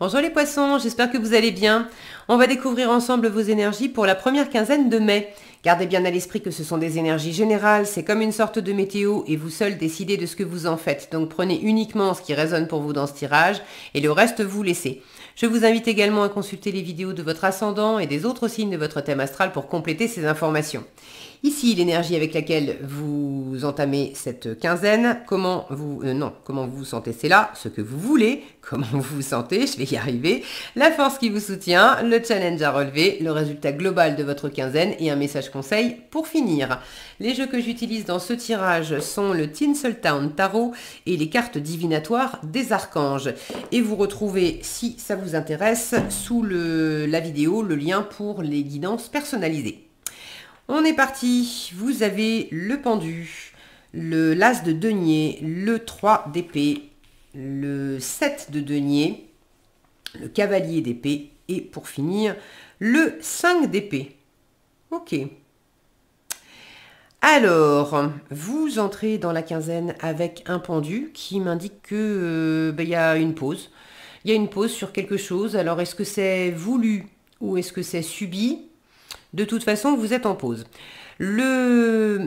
Bonjour les poissons, j'espère que vous allez bien. On va découvrir ensemble vos énergies pour la première quinzaine de mai. Gardez bien à l'esprit que ce sont des énergies générales, c'est comme une sorte de météo et vous seul décidez de ce que vous en faites. Donc prenez uniquement ce qui résonne pour vous dans ce tirage et le reste vous laissez. Je vous invite également à consulter les vidéos de votre ascendant et des autres signes de votre thème astral pour compléter ces informations. Ici, l'énergie avec laquelle vous entamez cette quinzaine, comment vous, euh, non, comment vous sentez, c'est là, ce que vous voulez, comment vous vous sentez, je vais y arriver, la force qui vous soutient, le challenge à relever, le résultat global de votre quinzaine et un message conseil pour finir. Les jeux que j'utilise dans ce tirage sont le Tinsel Town Tarot et les cartes divinatoires des archanges. Et vous retrouvez, si ça vous intéresse, sous le, la vidéo, le lien pour les guidances personnalisées. On est parti. Vous avez le pendu, le l'as de denier, le 3 d'épée, le 7 de denier, le cavalier d'épée et pour finir, le 5 d'épée. Ok. Alors, vous entrez dans la quinzaine avec un pendu qui m'indique que euh, ben, y a une pause. Il y a une pause sur quelque chose. Alors, est-ce que c'est voulu ou est-ce que c'est subi de toute façon, vous êtes en pause. Le,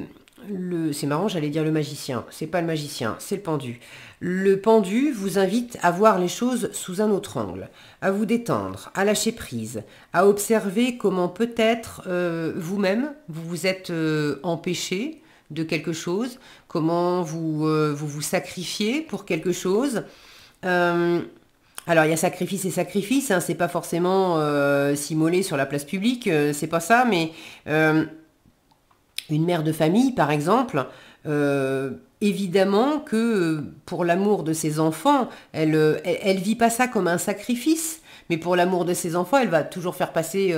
le c'est marrant, j'allais dire le magicien. C'est pas le magicien, c'est le pendu. Le pendu vous invite à voir les choses sous un autre angle, à vous détendre, à lâcher prise, à observer comment peut-être euh, vous-même vous vous êtes euh, empêché de quelque chose, comment vous, euh, vous sacrifiez pour quelque chose. Alors il y a sacrifice et sacrifice, hein, c'est pas forcément euh, s'immoler sur la place publique, euh, c'est pas ça, mais euh, une mère de famille par exemple, euh, évidemment que pour l'amour de ses enfants, elle, elle, elle, vit pas ça comme un sacrifice. Mais pour l'amour de ses enfants, elle va toujours faire passer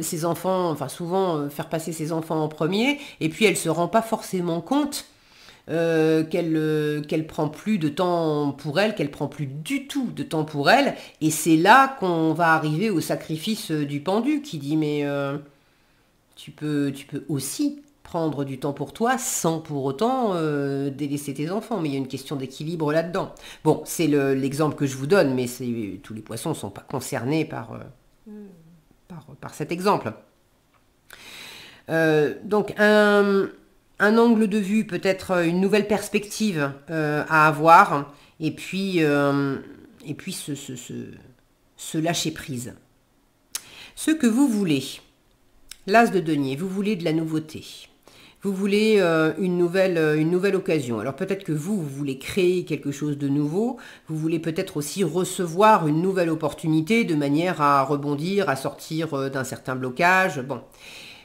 ses enfants, enfin souvent faire passer ses enfants en premier, et puis elle se rend pas forcément compte euh, qu'elle euh, qu'elle prend plus de temps pour elle, qu'elle prend plus du tout de temps pour elle. Et c'est là qu'on va arriver au sacrifice euh, du pendu qui dit mais tu, peux, tu peux aussi prendre du temps pour toi sans pour autant délaisser tes enfants. Mais il y a une question d'équilibre là-dedans. Bon, c'est l'exemple que je vous donne, mais tous les poissons ne sont pas concernés par, hmm. par, cet exemple. donc, un, un angle de vue, peut-être euh, une nouvelle perspective euh, à avoir, et puis, euh, et puis se, se, lâcher prise. Ce que vous voulez, l'as de denier, vous voulez de la nouveauté, vous voulez une, nouvelle, une nouvelle occasion. Alors peut-être que vous, vous voulez créer quelque chose de nouveau, vous voulez peut-être aussi recevoir une nouvelle opportunité de manière à rebondir, à sortir d'un certain blocage. Bon.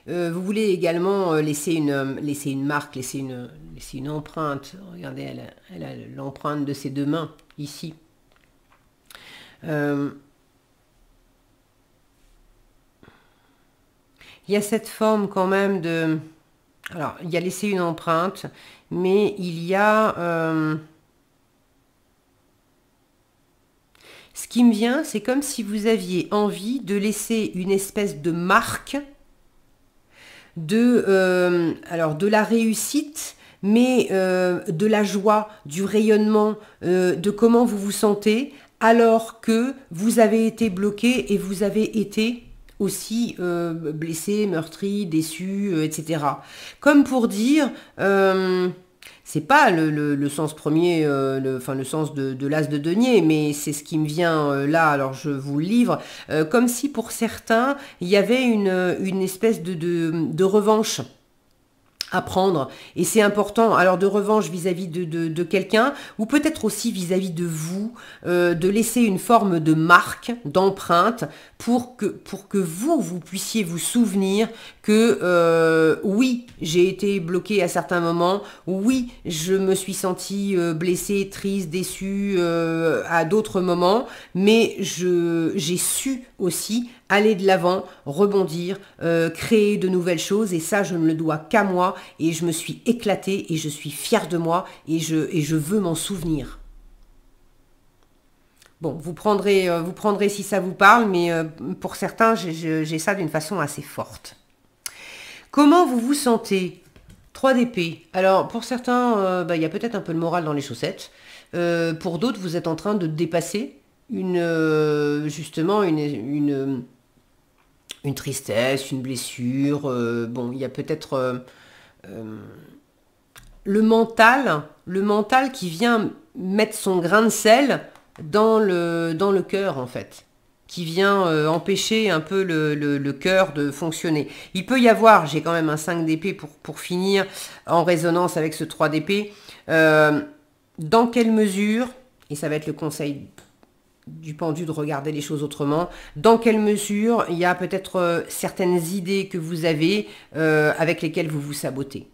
Euh, vous voulez également euh, laisser une, euh, laisser une marque, laisser une, empreinte. Regardez, elle a l'empreinte de ses deux mains ici. il y a cette forme quand même de... Alors, il y a laissé une empreinte, mais il y a... ce qui me vient, c'est comme si vous aviez envie de laisser une espèce de marque de, euh, alors de la réussite, mais euh, de la joie, du rayonnement, euh, de comment vous vous sentez, alors que vous avez été bloqué et vous avez été aussi blessé, meurtri, déçu, etc. Comme pour dire c'est pas le, sens premier, euh, le, enfin le sens de, l'as de denier, mais c'est ce qui me vient euh, là, alors je vous le livre, euh, comme si pour certains, il y avait une, espèce de, revanche à prendre et c'est important alors de revanche vis-à-vis de, quelqu'un ou peut-être aussi vis-à-vis de vous de laisser une forme de marque d'empreinte pour que pour que vous vous puissiez vous souvenir que euh, oui, j'ai été bloquée à certains moments, oui, je me suis sentie euh, blessée, triste, déçue euh, à d'autres moments, mais j'ai su aussi aller de l'avant, rebondir, créer de nouvelles choses. Et ça, je ne le dois qu'à moi. Et je me suis éclatée et je suis fière de moi et je, et je veux m'en souvenir. Bon, vous prendrez, vous prendrez si ça vous parle, mais pour certains, j'ai ça d'une façon assez forte. Comment vous vous sentez 3 d'épée. Alors pour certains, euh, bah, il y a peut-être un peu le moral dans les chaussettes. Euh, pour d'autres, vous êtes en train de dépasser une, euh, justement une, une, tristesse, une blessure. bon, il y a peut-être le mental, le mental qui vient mettre son grain de sel dans le, dans le cœur en fait qui vient euh, empêcher un peu le, cœur de fonctionner. Il peut y avoir, j'ai quand même un 5 d'épée pour, pour, finir, en résonance avec ce 3 d'épée, euh, dans quelle mesure, et ça va être le conseil du pendu de regarder les choses autrement, dans quelle mesure il y a peut-être euh, certaines idées que vous avez avec lesquelles vous vous sabotez.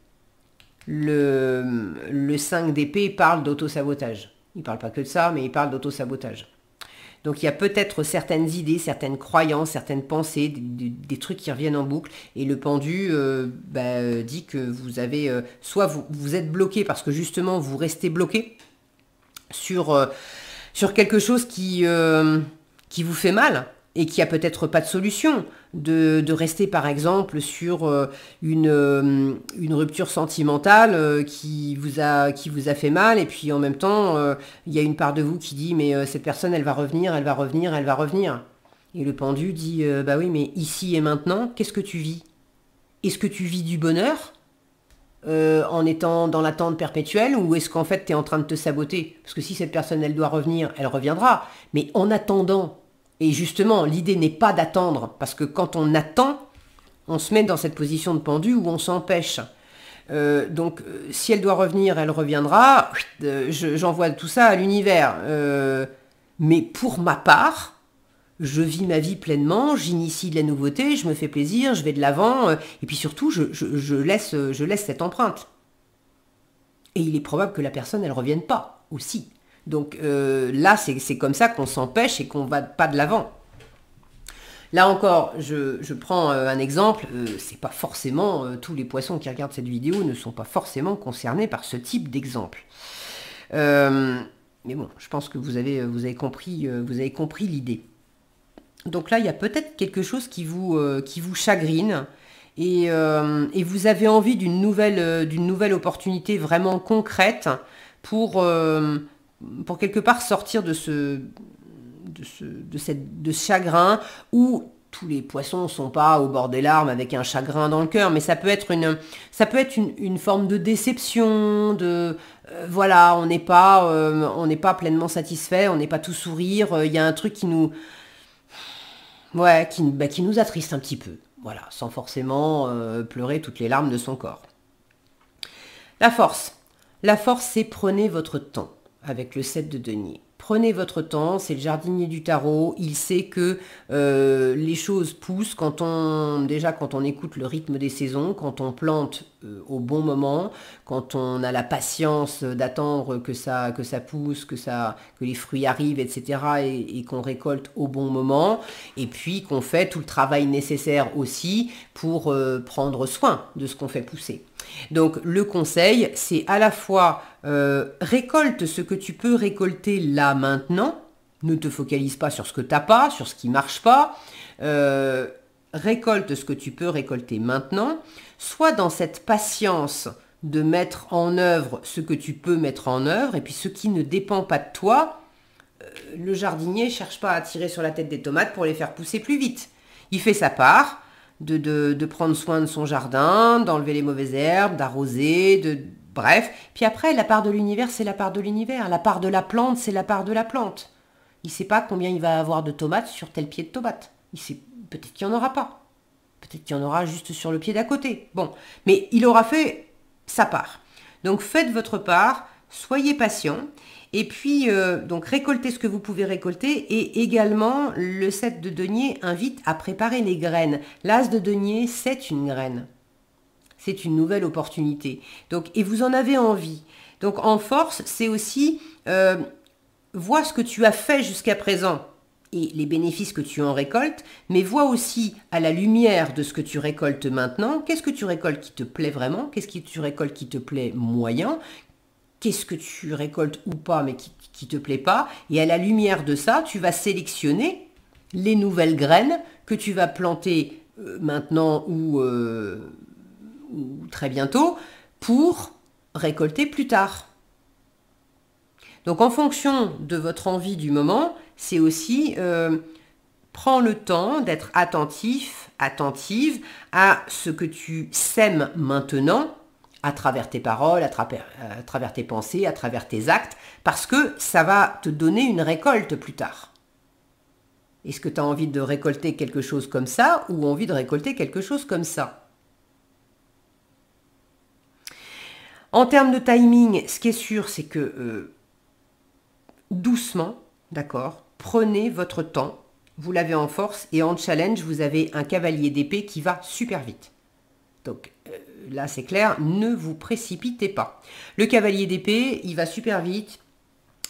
Le, 5 d'épée parle d'autosabotage. Il parle pas que de ça, mais il parle d'autosabotage. Donc il y a peut-être certaines idées, certaines croyances, certaines pensées, des, trucs qui reviennent en boucle. Et le pendu euh, bah, euh, dit que vous avez, euh, soit vous, êtes bloqué parce que justement vous restez bloqué sur, quelque chose qui, qui vous fait mal et qui a peut-être pas de solution de, rester par exemple sur euh, euh, une, rupture sentimentale euh, qui vous, a, qui vous a fait mal et puis en même temps il y a une part de vous qui dit mais cette personne elle va revenir, elle va revenir, elle va revenir. Et le pendu dit bah oui mais ici et maintenant qu'est-ce que tu vis Est-ce que tu vis du bonheur en étant dans l'attente perpétuelle ou est-ce qu'en fait tu es en train de te saboter Parce que si cette personne elle doit revenir, elle reviendra. Mais en attendant, et justement, l'idée n'est pas d'attendre, parce que quand on attend, on se met dans cette position de pendu où on s'empêche. Euh, donc euh, si elle doit revenir, elle reviendra. Euh, j'envoie tout ça à l'univers. mais pour ma part, je vis ma vie pleinement, j'initie de la nouveauté, je me fais plaisir, je vais de l'avant, et puis surtout, je, laisse, je laisse cette empreinte. Et il est probable que la personne, elle ne revienne pas aussi. Donc euh, là, c'est comme ça qu'on s'empêche et qu'on va pas de l'avant. Là encore, je, prends euh, un exemple, euh, c'est pas forcément, tous les poissons qui regardent cette vidéo ne sont pas forcément concernés par ce type d'exemple. mais bon, je pense que vous avez, vous avez compris, vous avez compris l'idée. Donc là, il y a peut-être quelque chose qui vous, qui vous chagrine et, vous avez envie d'une nouvelle, nouvelle opportunité vraiment concrète pour pour quelque part sortir de ce, de de cette, chagrin où tous les poissons ne sont pas au bord des larmes avec un chagrin dans le cœur, mais ça peut être une, ça peut être une, forme de déception, de euh, voilà, on n'est pas, euh, on n'est pas pleinement satisfait, on n'est pas tout sourire, euh, il y a un truc qui nous, ouais, qui, bah, qui nous attriste un petit peu, voilà, sans forcément pleurer toutes les larmes de son corps. La force, la force, c'est prenez votre temps avec le 7 de denier. Prenez votre temps, c'est le jardinier du tarot, il sait que euh, les choses poussent quand on déjà quand on écoute le rythme des saisons, quand on plante euh, au bon moment, quand on a la patience d'attendre que ça, que ça pousse, que, ça, que les fruits arrivent, etc. et, qu'on récolte au bon moment, et puis qu'on fait tout le travail nécessaire aussi pour euh, prendre soin de ce qu'on fait pousser. Donc le conseil, c'est à la fois euh, récolte ce que tu peux récolter là maintenant, ne te focalise pas sur ce que tu n'as pas, sur ce qui marche pas, euh, récolte ce que tu peux récolter maintenant, soit dans cette patience de mettre en œuvre ce que tu peux mettre en œuvre, et puis ce qui ne dépend pas de toi, euh, le jardinier ne cherche pas à tirer sur la tête des tomates pour les faire pousser plus vite. Il fait sa part, de, de, prendre soin de son jardin, d'enlever les mauvaises herbes, d'arroser, de, Bref, puis après, la part de l'univers, c'est la part de l'univers. La part de la plante, c'est la part de la plante. Il ne sait pas combien il va avoir de tomates sur tel pied de tomate. Il sait peut-être qu'il n'y en aura pas. Peut-être qu'il y en aura juste sur le pied d'à côté. Bon, mais il aura fait sa part. Donc faites votre part, soyez patient. Et puis, euh, donc, récoltez ce que vous pouvez récolter. Et également, le 7 de denier invite à préparer les graines. L'as de denier, c'est une graine. C'est une nouvelle opportunité. Donc, et vous en avez envie. Donc, en force, c'est aussi, euh, vois ce que tu as fait jusqu'à présent et les bénéfices que tu en récoltes, mais vois aussi à la lumière de ce que tu récoltes maintenant, qu'est-ce que tu récoltes qui te plaît vraiment, qu'est-ce que tu récoltes qui te plaît moyen, qu'est-ce que tu récoltes ou pas, mais qui, te plaît pas. Et à la lumière de ça, tu vas sélectionner les nouvelles graines que tu vas planter euh, maintenant euh, ou, très bientôt pour récolter plus tard. Donc en fonction de votre envie du moment, c'est aussi euh, prends le temps d'être attentif, attentive à ce que tu sèmes maintenant à travers tes paroles, euh, à, travers tes pensées, à travers tes actes, parce que ça va te donner une récolte plus tard. Est-ce que tu as envie de récolter quelque chose comme ça ou envie de récolter quelque chose comme ça En termes de timing, ce qui est sûr, c'est que euh, doucement, d'accord, prenez votre temps, vous l'avez en force et en challenge, vous avez un cavalier d'épée qui va super vite. Donc euh, là, c'est clair, ne vous précipitez pas. Le cavalier d'épée, il va super vite.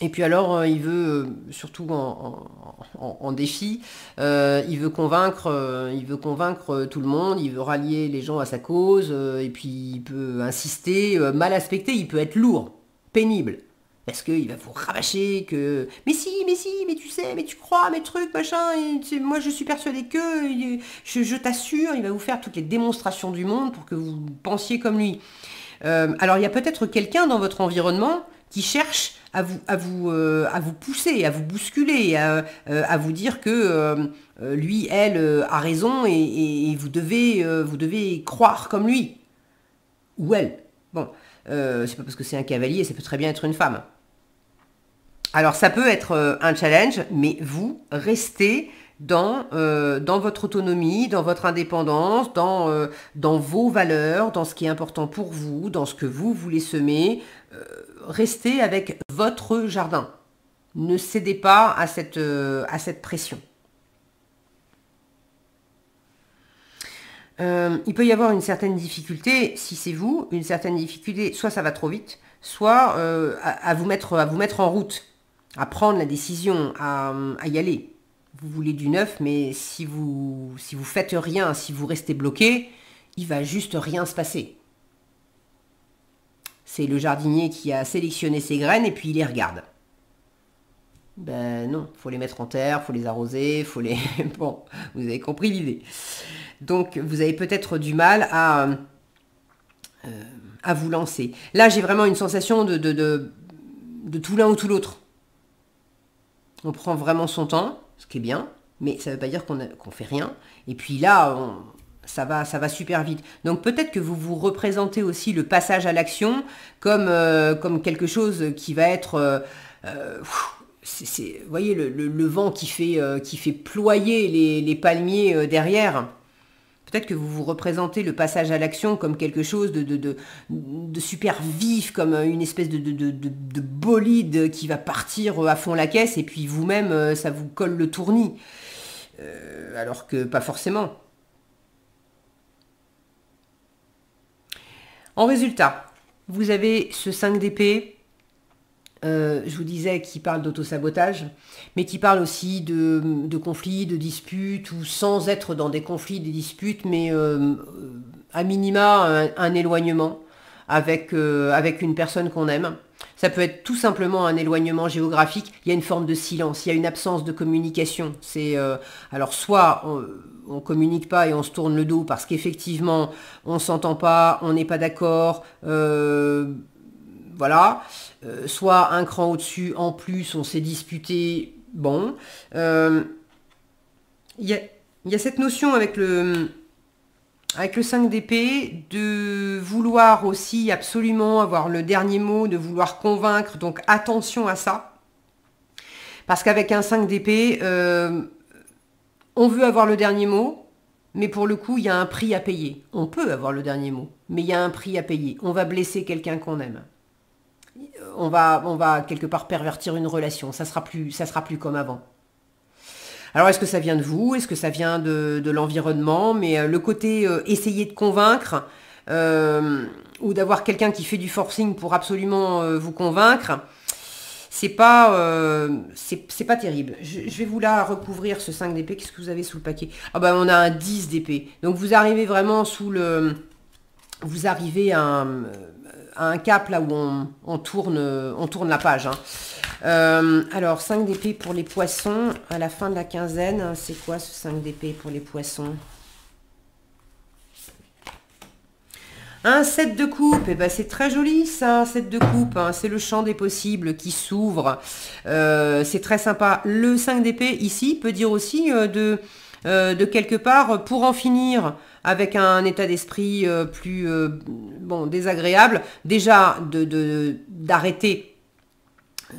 Et puis alors, euh, il veut, euh, surtout en, défi, il, veut convaincre, il veut convaincre tout le monde, il veut rallier les gens à sa cause, et puis il peut insister, mal aspecté, il peut être lourd, pénible parce qu'il va vous rabâcher que... Mais si, mais si, mais tu sais, mais tu crois, mes trucs, machin, moi je suis persuadé que, je, t'assure, il va vous faire toutes les démonstrations du monde pour que vous pensiez comme lui. Euh, alors il y a peut-être quelqu'un dans votre environnement qui cherche à vous, à vous, euh, à vous pousser, à vous bousculer, à, euh, vous dire que lui, elle a raison et, et vous, devez, vous devez croire comme lui. Ou elle. Bon, c'est pas parce que c'est un cavalier, ça peut très bien être une femme. Alors ça peut être euh, un challenge, mais vous restez dans, euh, dans votre autonomie, dans votre indépendance, dans, euh, dans vos valeurs, dans ce qui est important pour vous, dans ce que vous voulez semer. restez avec votre jardin. Ne cédez pas à cette, à cette pression. il peut y avoir une certaine difficulté, si c'est vous, une certaine difficulté, soit ça va trop vite, soit à, vous mettre, à vous mettre en route à prendre la décision, à, y aller. Vous voulez du neuf, mais si vous si vous faites rien, si vous restez bloqué, il va juste rien se passer. C'est le jardinier qui a sélectionné ses graines et puis il les regarde. Ben non, faut les mettre en terre, faut les arroser, faut les. bon, vous avez compris l'idée. Donc vous avez peut-être du mal à, euh, à vous lancer. Là, j'ai vraiment une sensation de, de, de, de tout l'un ou tout l'autre on prend vraiment son temps, ce qui est bien, mais ça ne veut pas dire qu'on ne fait rien. Et puis là, ça va, ça va super vite. Donc peut-être que vous vous représentez aussi le passage à l'action comme, euh, comme quelque chose qui va être... Euh, euh, vous voyez, le, vent qui fait, qui fait ployer les, les palmiers derrière. Peut-être que vous vous représentez le passage à l'action comme quelque chose de, super vif, comme une espèce de, bolide qui va partir à fond la caisse, et puis vous-même, euh, ça vous colle le tournis. Euh, alors que pas forcément. En résultat, vous avez ce 5 d'épée, euh, je vous disais, qui parle d'autosabotage, mais qui parle aussi de, de, conflits, de disputes, ou sans être dans des conflits, des disputes, mais euh, euh, à minima un, éloignement avec, avec une personne qu'on aime. Ça peut être tout simplement un éloignement géographique, il y a une forme de silence, il y a une absence de communication. C'est alors soit on, ne communique pas et on se tourne le dos parce qu'effectivement on s'entend pas, on n'est pas d'accord, voilà. Euh, soit un cran au-dessus, en plus, on s'est disputé. Bon. Euh, il y, a, cette notion avec le, avec le 5 d'épée de vouloir aussi absolument avoir le dernier mot, de vouloir convaincre. Donc attention à ça. Parce qu'avec un 5 d'épée, euh, on veut avoir le dernier mot, mais pour le coup, il y a un prix à payer. On peut avoir le dernier mot, mais il y a un prix à payer. On va blesser quelqu'un qu'on aime on va, on va quelque part pervertir une relation. Ça sera plus, ça sera plus comme avant. Alors est-ce que ça vient de vous Est-ce que ça vient de, l'environnement Mais euh, le côté euh, essayer de convaincre euh, ou d'avoir quelqu'un qui fait du forcing pour absolument vous convaincre, c'est pas, c'est pas terrible. Je, je, vais vous la recouvrir ce 5 d'épée. Qu'est-ce que vous avez sous le paquet Ah ben on a un 10 d'épée. Donc vous arrivez vraiment sous le, vous arrivez à un un cap là où on, tourne, on tourne la page. Hein. Euh, alors, 5 d'épée pour les poissons. À la fin de la quinzaine, c'est quoi ce 5 d'épée pour les poissons Un 7 de coupe, et eh ben, c'est très joli ça, un set de coupe, hein. c'est le champ des possibles qui s'ouvre, euh, c'est très sympa. Le 5 d'épée ici peut dire aussi euh, de, de quelque part pour en finir avec un état d'esprit euh, plus euh, bon, désagréable, déjà d'arrêter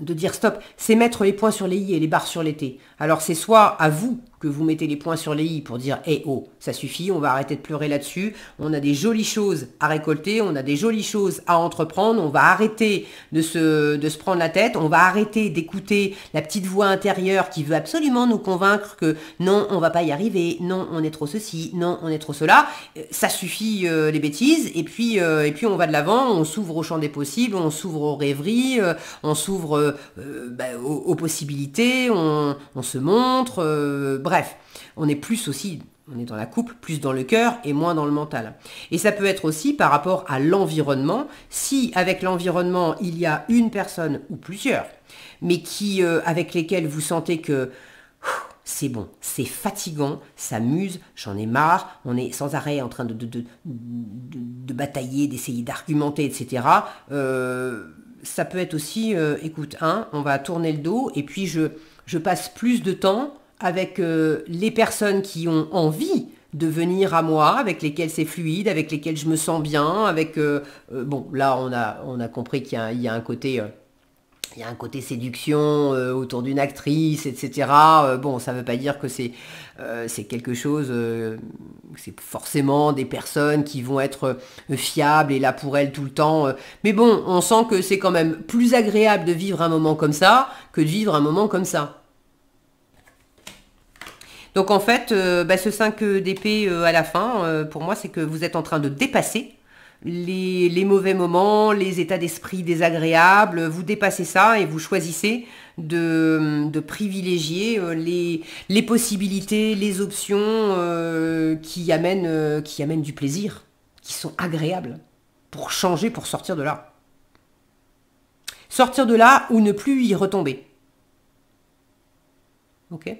de, de dire stop, c'est mettre les points sur les i et les barres sur les t. Alors c'est soit à vous que vous mettez les points sur les i pour dire et eh, oh, ça suffit, on va arrêter de pleurer là-dessus, on a des jolies choses à récolter, on a des jolies choses à entreprendre, on va arrêter de se, de se prendre la tête, on va arrêter d'écouter la petite voix intérieure qui veut absolument nous convaincre que non, on va pas y arriver, non, on est trop ceci, non, on est trop cela, euh, ça suffit euh, les bêtises, et puis, euh, et puis on va de l'avant, on s'ouvre au champ des possibles, on s'ouvre aux rêveries, on s'ouvre bah, aux, possibilités, on, on se montre, bref, bref, on est plus aussi, on est dans la coupe, plus dans le cœur et moins dans le mental. Et ça peut être aussi par rapport à l'environnement, si avec l'environnement il y a une personne ou plusieurs, mais qui, euh, avec lesquelles vous sentez que c'est bon, c'est fatigant, ça muse, j'en ai marre, on est sans arrêt en train de, de, batailler, d'essayer d'argumenter, etc. Euh, ça peut être aussi, euh, écoute, hein, on va tourner le dos et puis je passe plus de temps avec euh, les personnes qui ont envie de venir à moi, avec lesquelles c'est fluide, avec lesquelles je me sens bien, avec... Euh, euh, bon, là, on a, on a compris qu'il y, a un côté... il y a un côté séduction autour d'une actrice, etc. bon, ça ne veut pas dire que c'est c'est quelque chose, c'est forcément des personnes qui vont être fiables et là pour elles tout le temps. mais bon, on sent que c'est quand même plus agréable de vivre un moment comme ça que de vivre un moment comme ça. Donc en fait, euh, bah, ce 5 d'épée euh, à la fin, euh, pour moi, c'est que vous êtes en train de dépasser les, mauvais moments, les états d'esprit désagréables, vous dépassez ça et vous choisissez de, privilégier les, possibilités, les options qui, amènent, qui amènent du plaisir, qui sont agréables, pour changer, pour sortir de là. Sortir de là ou ne plus y retomber. Ok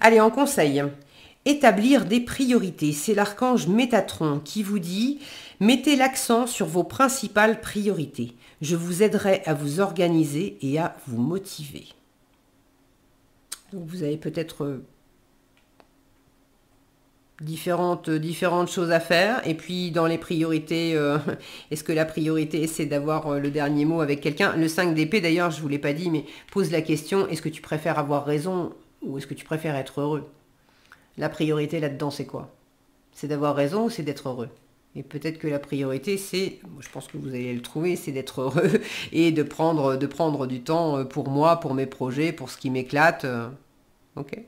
Allez, en conseil. Établir des priorités. C'est l'archange Métatron qui vous dit mettez l'accent sur vos principales priorités. Je vous aiderai à vous organiser et à vous motiver. Donc vous avez peut-être euh, différentes, euh, différentes choses à faire. Et puis dans les priorités, euh, est-ce que la priorité c'est d'avoir le dernier mot avec quelqu'un Le 5 d'épée d'ailleurs, je ne vous l'ai pas dit, mais pose la question, est-ce que tu préfères avoir raison ou est-ce que tu préfères être heureux La priorité là-dedans, c'est quoi C'est d'avoir raison ou c'est d'être heureux et peut-être que la priorité, c'est, je pense que vous allez le trouver, c'est d'être heureux et de prendre, de prendre du temps euh, pour moi, pour mes projets, pour ce qui m'éclate. Euh, ok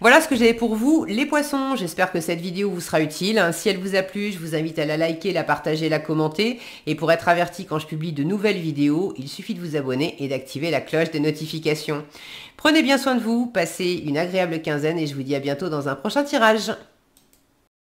voilà ce que j'avais pour vous, les poissons. J'espère que cette vidéo vous sera utile. Si elle vous a plu, je vous invite à la liker, la partager, la commenter. Et pour être averti quand je publie de nouvelles vidéos, il suffit de vous abonner et d'activer la cloche des notifications. Prenez bien soin de vous, passez une agréable quinzaine et je vous dis à bientôt dans un prochain tirage.